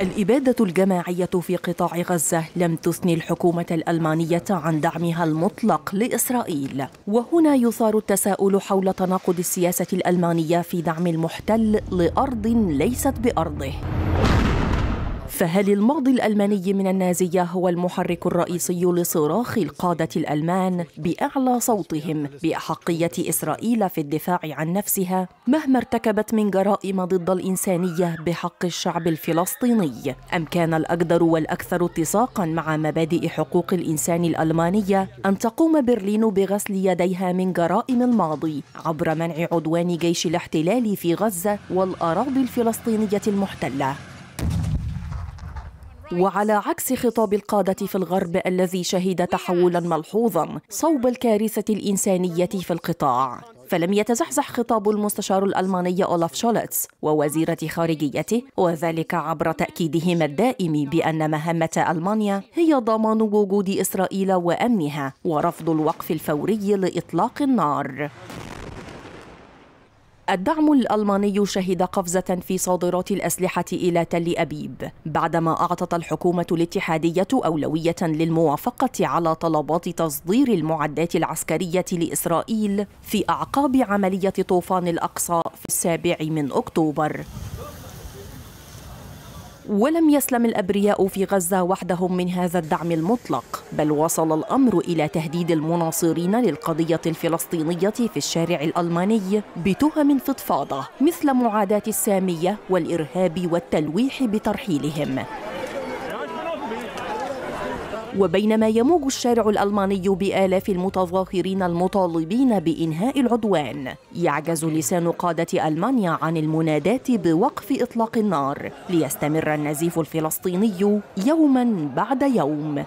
الإبادة الجماعية في قطاع غزة لم تثني الحكومة الألمانية عن دعمها المطلق لإسرائيل وهنا يثار التساؤل حول تناقض السياسة الألمانية في دعم المحتل لأرض ليست بأرضه فهل الماضي الألماني من النازية هو المحرك الرئيسي لصراخ القادة الألمان بأعلى صوتهم بأحقية إسرائيل في الدفاع عن نفسها مهما ارتكبت من جرائم ضد الإنسانية بحق الشعب الفلسطيني أم كان الأقدر والأكثر اتساقا مع مبادئ حقوق الإنسان الألمانية أن تقوم برلين بغسل يديها من جرائم الماضي عبر منع عدوان جيش الاحتلال في غزة والأراضي الفلسطينية المحتلة وعلى عكس خطاب القادة في الغرب الذي شهد تحولا ملحوظا صوب الكارثة الإنسانية في القطاع فلم يتزحزح خطاب المستشار الألماني أولاف شولتز ووزيرة خارجيته وذلك عبر تأكيدهما الدائم بأن مهمة ألمانيا هي ضمان وجود إسرائيل وأمنها ورفض الوقف الفوري لإطلاق النار الدعم الألماني شهد قفزة في صادرات الأسلحة إلى تل أبيب بعدما أعطت الحكومة الاتحادية أولوية للموافقة على طلبات تصدير المعدات العسكرية لإسرائيل في أعقاب عملية طوفان الأقصى في السابع من أكتوبر ولم يسلم الابرياء في غزه وحدهم من هذا الدعم المطلق بل وصل الامر الى تهديد المناصرين للقضيه الفلسطينيه في الشارع الالماني بتهم فضفاضه مثل معاداه الساميه والارهاب والتلويح بترحيلهم وبينما يموج الشارع الألماني بآلاف المتظاهرين المطالبين بإنهاء العدوان يعجز لسان قادة ألمانيا عن المنادات بوقف إطلاق النار ليستمر النزيف الفلسطيني يوما بعد يوم